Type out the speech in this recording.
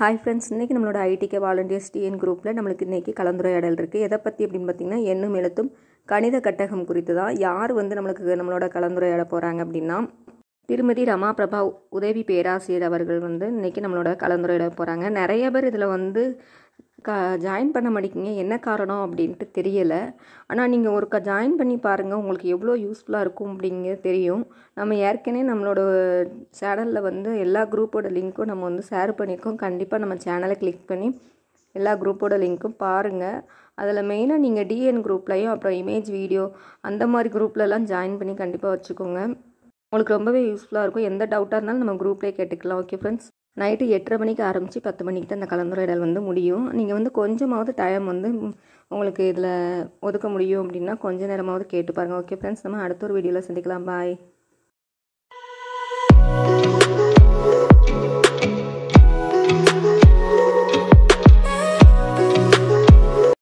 hi friends இன்றைக்கி நம்மளோட IDK volunteers TN குரூப்பில் நம்மளுக்கு இன்றைக்கி கலந்துரையாடல் இருக்குது எதை பற்றி அப்படின்னு பார்த்திங்கன்னா எண்ணும் எழுத்தும் கணித கட்டகம் குறித்து தான் யார் வந்து நம்மளுக்கு நம்மளோட கலந்துரையாட போகிறாங்க அப்படின்னா திருமதி ரமா பிரபா உதவி பேராசிரியர் அவர்கள் வந்து இன்றைக்கி நம்மளோட கலந்துரையாட போகிறாங்க நிறைய பேர் இதில் வந்து கா ஜாயின் பண்ண மாட்டேங்க என்ன காரணம் அப்படின்ட்டு தெரியலை ஆனால் நீங்கள் ஒரு க ஜாயின் பண்ணி பாருங்கள் உங்களுக்கு எவ்வளோ யூஸ்ஃபுல்லாக இருக்கும் அப்படிங்க தெரியும் நம்ம ஏற்கனவே நம்மளோட சேனலில் வந்து எல்லா குரூப்போட லிங்க்கும் நம்ம வந்து ஷேர் பண்ணியிருக்கோம் கண்டிப்பாக நம்ம சேனலை கிளிக் பண்ணி எல்லா குரூப்போட லிங்க்கும் பாருங்கள் அதில் மெயினாக நீங்கள் டிஎன் குரூப்லையும் அப்புறம் இமேஜ் வீடியோ அந்த மாதிரி குரூப்லலாம் ஜாயின் பண்ணி கண்டிப்பாக வச்சுக்கோங்க உங்களுக்கு ரொம்பவே யூஸ்ஃபுல்லாக இருக்கும் எந்த டவுட்டாக இருந்தாலும் நம்ம குரூப்லேயே கேட்டுக்கலாம் ஓகே ஃப்ரெண்ட்ஸ் நைட்டு எட்டரை மணிக்கு ஆரம்பித்து பத்து மணிக்கு தான் அந்த கலந்துரையாடல் வந்து முடியும் நீங்கள் வந்து கொஞ்சமாவது டைம் வந்து உங்களுக்கு இதில் ஒதுக்க முடியும் அப்படின்னா கொஞ்சம் நேரமாவது கேட்டு பாருங்கள் ஓகே ஃப்ரெண்ட்ஸ் நம்ம அடுத்த ஒரு வீடியோவில் சந்திக்கலாம் பாய்